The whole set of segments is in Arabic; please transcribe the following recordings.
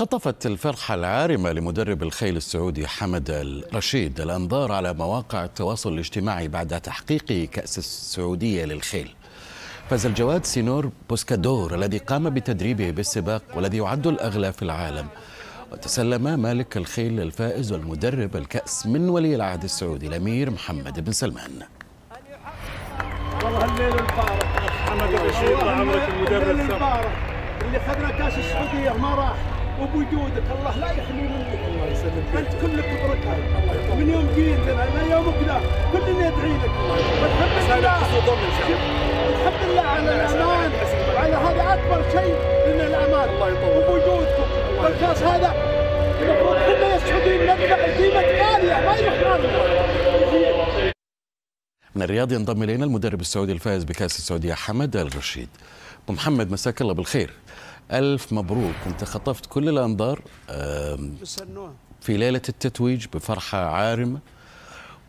خطفت الفرحة العارمة لمدرب الخيل السعودي حمد الرشيد الأنظار على مواقع التواصل الاجتماعي بعد تحقيق كأس السعودية للخيل فاز الجواد سينور بوسكادور الذي قام بتدريبه بالسباق والذي يعد الأغلى في العالم وتسلم مالك الخيل الفائز والمدرب الكأس من ولي العهد السعودي الأمير محمد بن سلمان والله الليل المبارك حمد الرشيد المدرب اللي خدنا كاس السعوديه ما راح وبوجودك الله لا يحمي منك الله يسلمك انت كلك بركه من يوم جيت انا يومك ذا كلنا يدعي لك الله لله الحمد لله على الامان وعلى هذا اكبر شيء لنا الامان الله يطول وبوجودكم والكاس هذا المفروض كلنا السعوديين ندفع قيمه غاليه ما يروح من الرياض ينضم الينا المدرب السعودي الفائز بكاس السعوديه حمد الرشيد محمد مساك الله بالخير ألف مبروك أنت خطفت كل الأنظار في ليلة التتويج بفرحة عارمة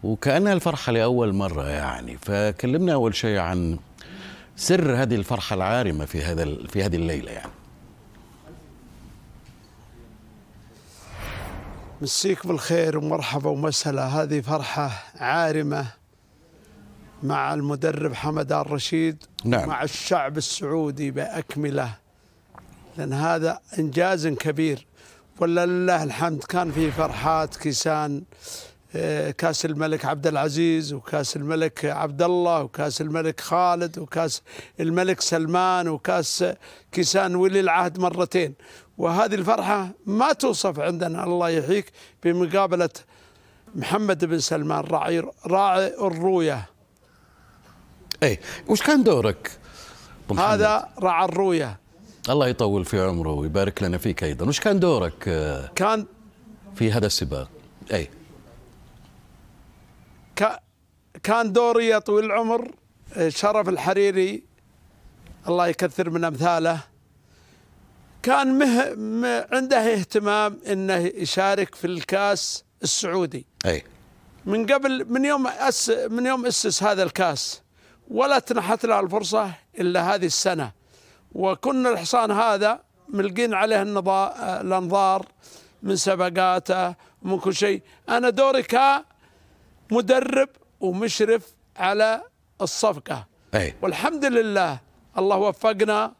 وكأنها الفرحة لأول مرة يعني فكلمنا أول شيء عن سر هذه الفرحة العارمة في هذا في هذه الليلة يعني مسيك بالخير ومرحبا ومسهلا هذه فرحة عارمة مع المدرب حمدان رشيد نعم. مع الشعب السعودي بأكمله لأن هذا إنجاز كبير ولله الحمد كان في فرحات كيسان آه، كاس الملك عبد العزيز وكاس الملك عبد الله وكاس الملك خالد وكاس الملك سلمان وكاس كيسان ولي العهد مرتين وهذه الفرحة ما توصف عندنا الله يحييك بمقابلة محمد بن سلمان راعي راعي الروية اي وش كان دورك هذا راعى الروية الله يطول في عمره ويبارك لنا فيك ايضا وش كان دورك كان في هذا السباق اي كان دوري يا طويل العمر شرف الحريري الله يكثر من امثاله كان مه... م... عنده اهتمام انه يشارك في الكاس السعودي اي من قبل من يوم أس... من يوم اسس هذا الكاس ولا تنحت له الفرصه الا هذه السنه وكنا الحصان هذا ملقين عليه الانظار من سباقاته من كل شيء انا دوري كمدرب ومشرف على الصفقه أي. والحمد لله الله وفقنا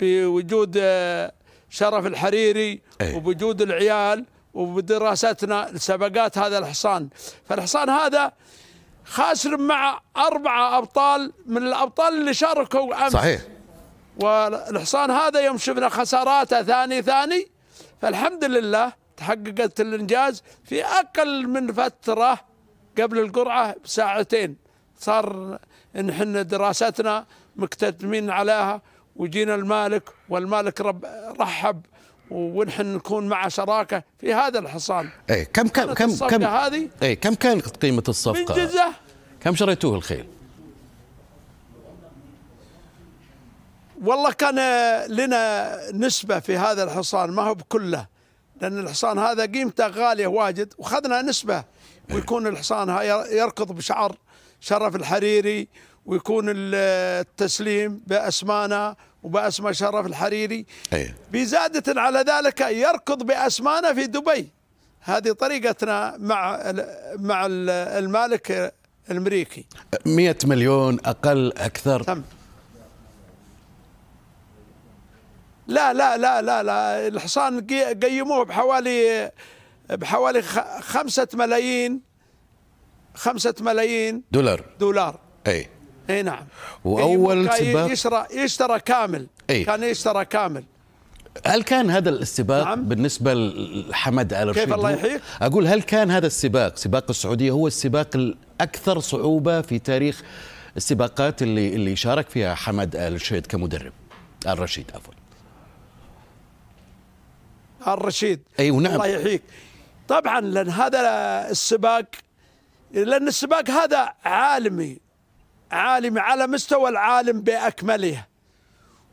بوجود آه، شرف الحريري أي. وبوجود العيال وبدراستنا لسباقات هذا الحصان فالحصان هذا خاسر مع أربعة أبطال من الأبطال اللي شاركوا أمس صحيح والحصان هذا يوم شفنا خساراته ثاني ثاني فالحمد لله تحققت الإنجاز في أقل من فترة قبل القرعة بساعتين صار نحن دراستنا مكتتمين عليها وجينا المالك والمالك رب رحب ونحن نكون مع شراكه في هذا الحصان. اي كم كم كم كم هذه؟ ايه كم كانت قيمه الصفقه؟ من جزه كم شريتوه الخيل؟ والله كان لنا نسبة في هذا الحصان ما هو بكله لأن الحصان هذا قيمته غالية واجد وخذنا نسبة ويكون الحصان يركض بشعر شرف الحريري ويكون التسليم بأسمانا وبأسمى شرف الحريري بزادة على ذلك يركض بأسمانا في دبي هذه طريقتنا مع مع المالك الامريكي 100 مليون اقل اكثر تم. لا لا لا لا لا الحصان قيموه بحوالي بحوالي خمسة ملايين خمسة ملايين دولار دولار اي اي نعم واول سباق يشترى يشترى كامل أي. كان يشترى كامل هل كان هذا السباق نعم. بالنسبة لحمد على كيف الله يحييك؟ أقول هل كان هذا السباق سباق السعودية هو السباق الأكثر صعوبة في تاريخ السباقات اللي اللي شارك فيها حمد الرشيد كمدرب الرشيد عفوا الرشيد ايوه ونعم الله يحييك طبعا لان هذا السباق لان السباق هذا عالمي عالمي على مستوى العالم باكمله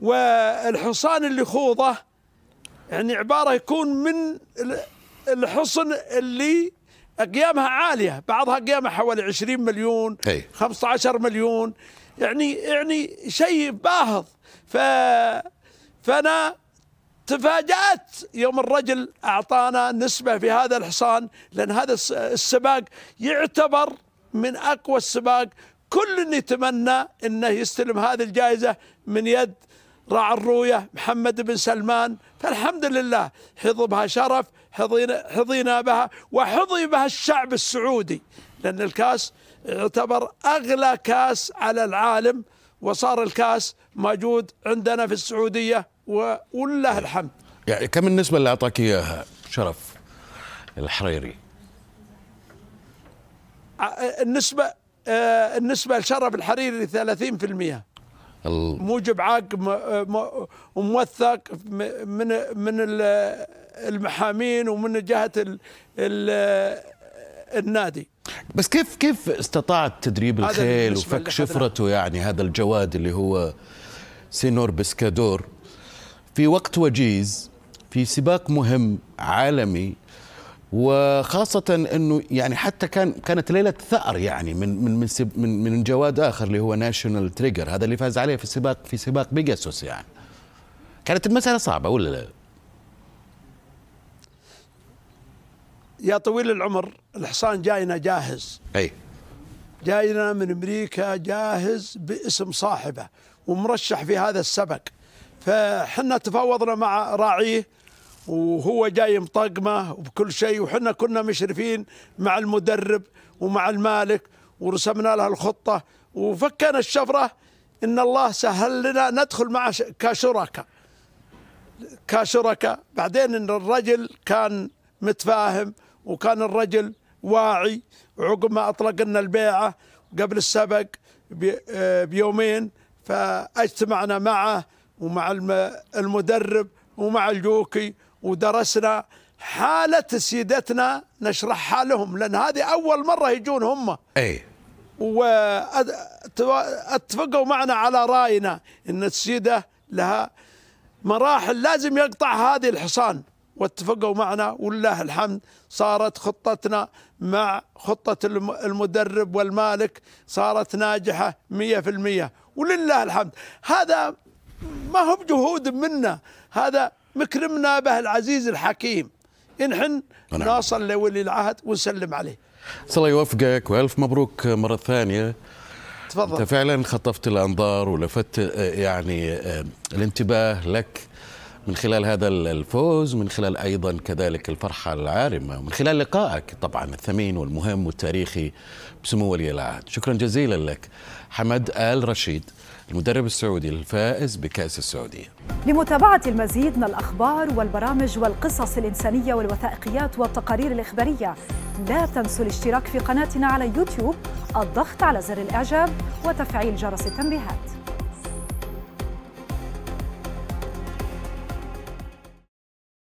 والحصان اللي خوضه يعني عباره يكون من الحصن اللي قيامها عاليه بعضها قيامها حوالي 20 مليون أي. 15 مليون يعني يعني شيء باهظ ف فانا تفاجأت يوم الرجل أعطانا نسبة في هذا الحصان لأن هذا السباق يعتبر من أقوى السباق كل يتمنى أنه يستلم هذه الجائزة من يد راعي الروية محمد بن سلمان فالحمد لله حظ بها شرف حظينا, حظينا بها وحظي بها الشعب السعودي لأن الكاس يعتبر أغلى كاس على العالم وصار الكاس موجود عندنا في السعودية وقول الحمد يعني كم النسبة اللي أعطاك إياها شرف الحريري النسبة النسبة لشرف الحريري 30% موجب عقد وموثق من من المحامين ومن جهة النادي بس كيف كيف استطعت تدريب الخيل وفك شفرته يعني هذا الجواد اللي هو سينور بسكادور في وقت وجيز في سباق مهم عالمي وخاصة انه يعني حتى كان كانت ليلة ثأر يعني من من من من, من جواد اخر اللي هو ناشونال تريجر هذا اللي فاز عليه في سباق في سباق بيجاسوس يعني كانت المسألة صعبة ولا لا؟ يا طويل العمر الحصان جاينا جاهز اي جاينا من امريكا جاهز باسم صاحبه ومرشح في هذا السبق فحنا تفاوضنا مع راعيه وهو جاي مطقمه وبكل شيء وحنا كنا مشرفين مع المدرب ومع المالك ورسمنا له الخطه وفكنا الشفره ان الله سهل لنا ندخل معه كشركاء كشركاء بعدين ان الرجل كان متفاهم وكان الرجل واعي وعقب ما اطلق لنا البيعه قبل السبق آه، بيومين فاجتمعنا معه ومع المدرب ومع الجوكي ودرسنا حالة سيدتنا نشرحها لهم لأن هذه أول مرة يجون هم أي واتفقوا معنا على راينا ان السيده لها مراحل لازم يقطع هذه الحصان واتفقوا معنا ولله الحمد صارت خطتنا مع خطة المدرب والمالك صارت ناجحة مية في المية ولله الحمد هذا ما هو بجهود منا هذا مكرمنا به العزيز الحكيم نحن نوصل نعم. لولي العهد ونسلم عليه الله يوفقك والف مبروك مره ثانيه تفضل انت فعلا خطفت الانظار ولفت آه، يعني آه، الانتباه لك من خلال هذا الفوز من خلال أيضا كذلك الفرحة العارمة من خلال لقائك طبعا الثمين والمهم والتاريخي بسمو ولي العهد شكرا جزيلا لك حمد آل رشيد المدرب السعودي الفائز بكأس السعودية لمتابعة المزيد من الأخبار والبرامج والقصص الإنسانية والوثائقيات والتقارير الإخبارية لا تنسوا الاشتراك في قناتنا على يوتيوب الضغط على زر الإعجاب وتفعيل جرس التنبيهات